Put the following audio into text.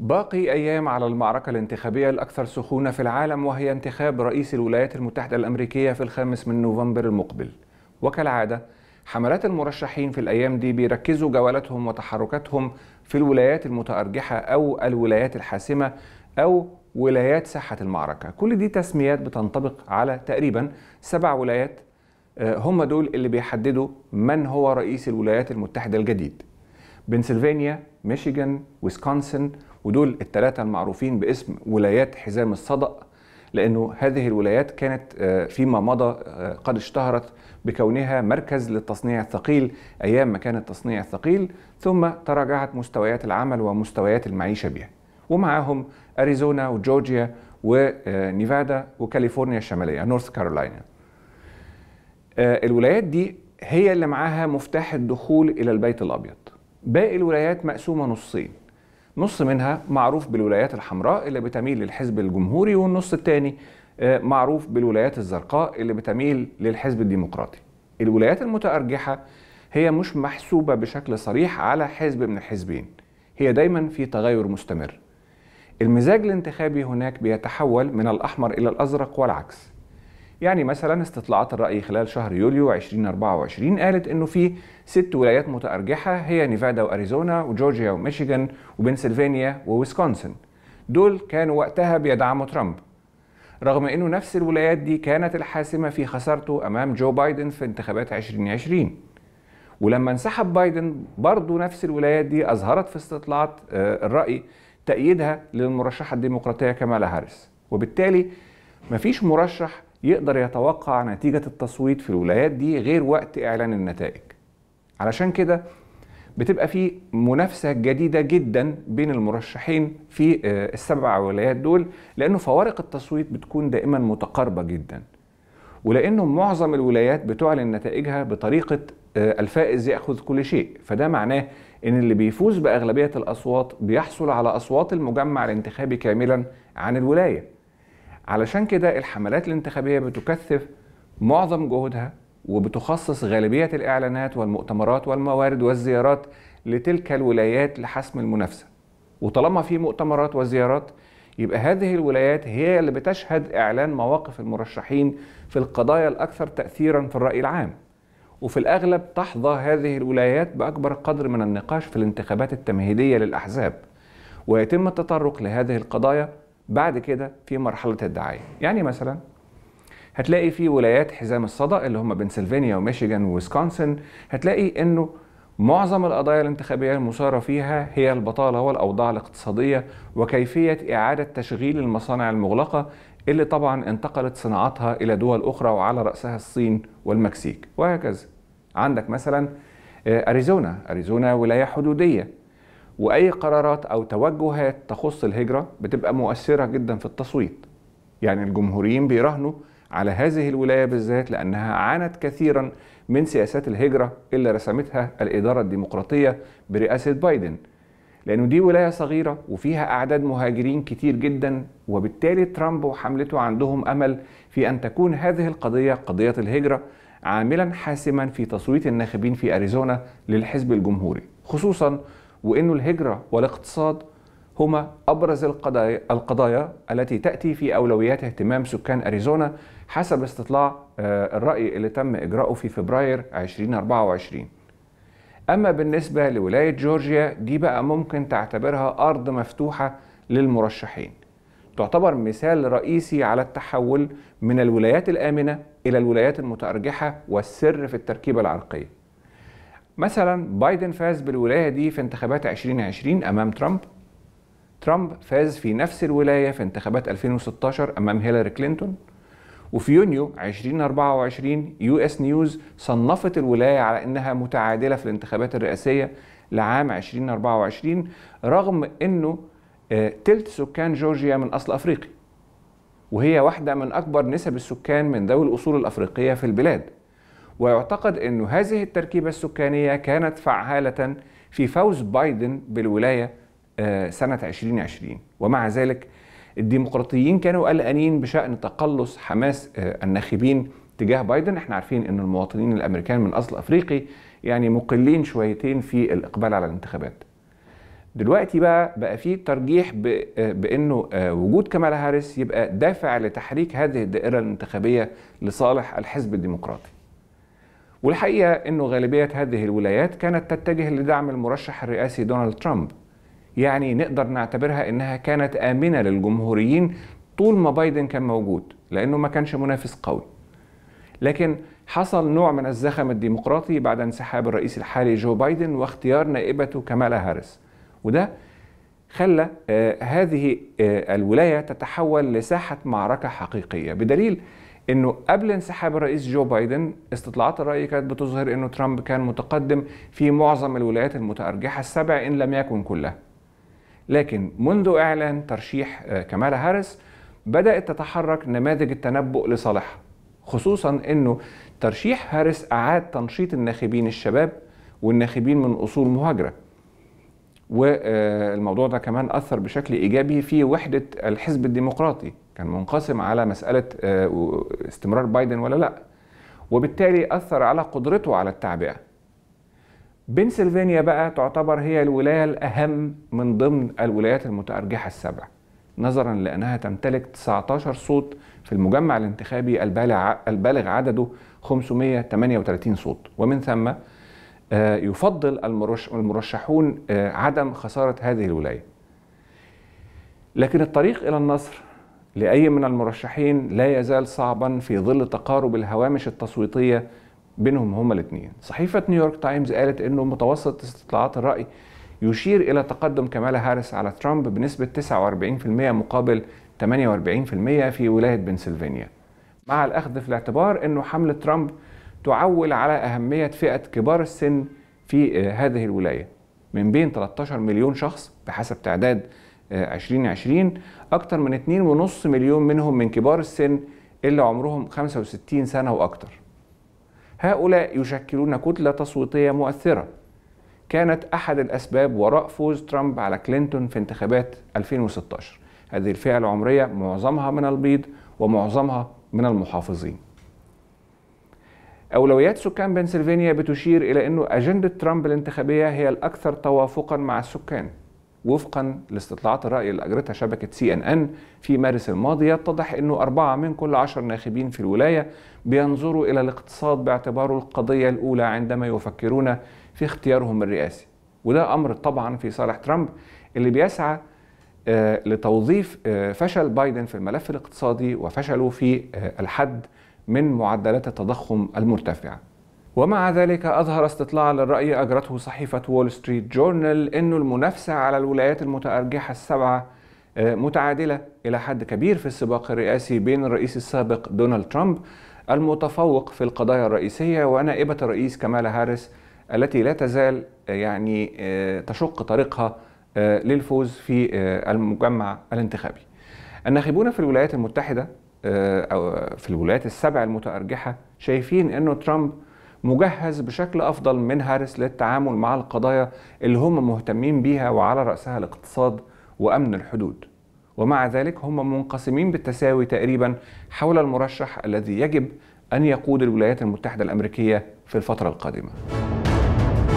باقي أيام على المعركة الانتخابية الأكثر سخونة في العالم وهي انتخاب رئيس الولايات المتحدة الأمريكية في الخامس من نوفمبر المقبل وكالعادة حملات المرشحين في الأيام دي بيركزوا جولاتهم وتحركاتهم في الولايات المتأرجحة أو الولايات الحاسمة أو ولايات ساحة المعركة كل دي تسميات بتنطبق على تقريبا سبع ولايات آه، هم دول اللي بيحددوا من هو رئيس الولايات المتحدة الجديد بنسلفانيا، ميشيغان، ويسكونسن ودول الثلاثة المعروفين باسم ولايات حزام الصدأ لأنه هذه الولايات كانت آه، فيما مضى آه، قد اشتهرت بكونها مركز للتصنيع الثقيل أيام ما كان التصنيع الثقيل ثم تراجعت مستويات العمل ومستويات المعيشة بها ومعاهم أريزونا وجورجيا ونيفادا آه، وكاليفورنيا الشمالية نورث كارولاينا الولايات دي هي اللي معاها مفتاح الدخول إلى البيت الأبيض باقي الولايات مقسومة نصين نص منها معروف بالولايات الحمراء اللي بتميل للحزب الجمهوري والنص الثاني آه، معروف بالولايات الزرقاء اللي بتميل للحزب الديمقراطي الولايات المتأرجحة هي مش محسوبة بشكل صريح على حزب من الحزبين هي دايما في تغير مستمر المزاج الانتخابي هناك بيتحول من الأحمر إلى الأزرق والعكس يعني مثلا استطلاعات الرأي خلال شهر يوليو 2024 قالت إنه في ست ولايات متأرجحة هي نيفادا وأريزونا وجورجيا وميشيغان وبنسلفانيا وويسكونسن دول كانوا وقتها بيدعموا ترامب رغم إنه نفس الولايات دي كانت الحاسمة في خسارته أمام جو بايدن في انتخابات 2020 ولما انسحب بايدن برضه نفس الولايات دي أظهرت في استطلاعات آه، الرأي تأييدها للمرشحة الديمقراطية كمالا هاريس وبالتالي مفيش مرشح يقدر يتوقع نتيجة التصويت في الولايات دي غير وقت إعلان النتائج علشان كده بتبقى في منافسة جديدة جدا بين المرشحين في آه، السبع ولايات دول لأنه فوارق التصويت بتكون دائما متقاربة جدا ولأنه معظم الولايات بتعلن نتائجها بطريقة آه، الفائز يأخذ كل شيء فده معناه إن اللي بيفوز بأغلبية الأصوات بيحصل على أصوات المجمع الانتخابي كاملا عن الولاية علشان كده الحملات الانتخابية بتكثف معظم جهودها وبتخصص غالبية الإعلانات والمؤتمرات والموارد والزيارات لتلك الولايات لحسم المنافسة وطالما في مؤتمرات وزيارات يبقى هذه الولايات هي اللي بتشهد إعلان مواقف المرشحين في القضايا الأكثر تأثيرا في الرأي العام وفي الأغلب تحظى هذه الولايات بأكبر قدر من النقاش في الانتخابات التمهيدية للأحزاب ويتم التطرق لهذه القضايا بعد كده في مرحله الدعايه يعني مثلا هتلاقي في ولايات حزام الصدى اللي هم بنسلفانيا وميشيغان وويسكونسن هتلاقي انه معظم القضايا الانتخابيه المثاره فيها هي البطاله والاوضاع الاقتصاديه وكيفيه اعاده تشغيل المصانع المغلقه اللي طبعا انتقلت صناعتها الى دول اخرى وعلى راسها الصين والمكسيك وهكذا عندك مثلا آه، اريزونا اريزونا ولايه حدوديه واي قرارات او توجهات تخص الهجره بتبقى مؤثره جدا في التصويت يعني الجمهوريين بيراهنوا على هذه الولايه بالذات لانها عانت كثيرا من سياسات الهجره اللي رسمتها الاداره الديمقراطيه برئاسه بايدن لانه دي ولايه صغيره وفيها اعداد مهاجرين كتير جدا وبالتالي ترامب وحملته عندهم امل في ان تكون هذه القضيه قضيه الهجره عاملا حاسما في تصويت الناخبين في اريزونا للحزب الجمهوري خصوصا وأنه الهجرة والاقتصاد هما أبرز القضايا, القضايا التي تأتي في أولويات اهتمام سكان أريزونا حسب استطلاع آه، الرأي اللي تم إجراؤه في فبراير 2024 أما بالنسبة لولاية جورجيا دي بقى ممكن تعتبرها أرض مفتوحة للمرشحين تعتبر مثال رئيسي على التحول من الولايات الآمنة إلى الولايات المتأرجحة والسر في التركيبة العرقية مثلا بايدن فاز بالولايه دي في انتخابات 2020 امام ترامب ترامب فاز في نفس الولايه في انتخابات 2016 امام هيلاري كلينتون وفي يونيو 2024 يو اس نيوز صنفت الولايه على انها متعادله في الانتخابات الرئاسيه لعام 2024 رغم انه آه، تلت سكان جورجيا من اصل افريقي وهي واحده من اكبر نسب السكان من ذوي الاصول الافريقيه في البلاد ويعتقد أن هذه التركيبة السكانية كانت فعالة في فوز بايدن بالولاية آه، سنة 2020 ومع ذلك الديمقراطيين كانوا قلقانين بشأن تقلص حماس آه، الناخبين تجاه بايدن احنا عارفين ان المواطنين الامريكان من اصل افريقي يعني مقلين شويتين في الاقبال على الانتخابات دلوقتي بقى بقى في ترجيح آه، بانه وجود كمالا هاريس يبقى دافع لتحريك هذه الدائره الانتخابيه لصالح الحزب الديمقراطي والحقيقة أنه غالبية هذه الولايات كانت تتجه لدعم المرشح الرئاسي دونالد ترامب يعني نقدر نعتبرها أنها كانت آمنة للجمهوريين طول ما بايدن كان موجود لأنه ما كانش منافس قوي لكن حصل نوع من الزخم الديمقراطي بعد انسحاب الرئيس الحالي جو بايدن واختيار نائبته كمالا هاريس وده خلى آه، هذه آه، الولاية تتحول لساحة معركة حقيقية بدليل انه قبل انسحاب الرئيس جو بايدن استطلاعات الراي كانت بتظهر انه ترامب كان متقدم في معظم الولايات المتارجحه السبع ان لم يكن كلها. لكن منذ اعلان ترشيح آه، كمالا هاريس بدات تتحرك نماذج التنبؤ لصالحها. خصوصا انه ترشيح هاريس اعاد تنشيط الناخبين الشباب والناخبين من اصول مهاجره والموضوع ده كمان اثر بشكل ايجابي في وحده الحزب الديمقراطي كان منقسم على مساله آه، استمرار بايدن ولا لا وبالتالي اثر على قدرته على التعبئه بنسلفانيا بقى تعتبر هي الولايه الاهم من ضمن الولايات المتارجحه السبع نظرا لانها تمتلك 19 صوت في المجمع الانتخابي البالغ البالغ عدده 538 صوت ومن ثم آه، يفضل المرشحون آه، عدم خسارة هذه الولاية لكن الطريق إلى النصر لأي من المرشحين لا يزال صعبا في ظل تقارب الهوامش التصويتية بينهم هما الاثنين صحيفة نيويورك تايمز قالت أنه متوسط استطلاعات الرأي يشير إلى تقدم كمالا هاريس على ترامب بنسبة 49% مقابل 48% في ولاية بنسلفانيا مع الأخذ في الاعتبار أنه حملة ترامب تعول على أهمية فئة كبار السن في آه، هذه الولاية من بين 13 مليون شخص بحسب تعداد 2020 آه، أكثر من 2.5 مليون منهم من كبار السن اللي عمرهم 65 سنة وأكثر هؤلاء يشكلون كتلة تصويتية مؤثرة كانت أحد الأسباب وراء فوز ترامب على كلينتون في انتخابات 2016 هذه الفئة العمرية معظمها من البيض ومعظمها من المحافظين أولويات سكان بنسلفانيا بتشير إلى أنه أجندة ترامب الانتخابية هي الأكثر توافقا مع السكان وفقا لاستطلاعات الرأي اللي أجرتها شبكة سي أن أن في مارس الماضي يتضح أنه أربعة من كل عشر ناخبين في الولاية بينظروا إلى الاقتصاد باعتباره القضية الأولى عندما يفكرون في اختيارهم الرئاسي وده أمر طبعا في صالح ترامب اللي بيسعى آه، لتوظيف آه، فشل بايدن في الملف الاقتصادي وفشله في آه، الحد من معدلات التضخم المرتفعة ومع ذلك أظهر استطلاع للرأي أجرته صحيفة وول ستريت جورنال أن المنافسة على الولايات المتأرجحة السبعة آه، متعادلة إلى حد كبير في السباق الرئاسي بين الرئيس السابق دونالد ترامب المتفوق في القضايا الرئيسية ونائبة الرئيس كمالا هاريس التي لا تزال آه، يعني آه، تشق طريقها للفوز في المجمع الانتخابي الناخبون في الولايات المتحدة آه، او في الولايات السبع المتارجحه شايفين انه ترامب مجهز بشكل افضل من هاريس للتعامل مع القضايا اللي هم مهتمين بيها وعلى راسها الاقتصاد وامن الحدود ومع ذلك هم منقسمين بالتساوي تقريبا حول المرشح الذي يجب ان يقود الولايات المتحده الامريكيه في الفتره القادمه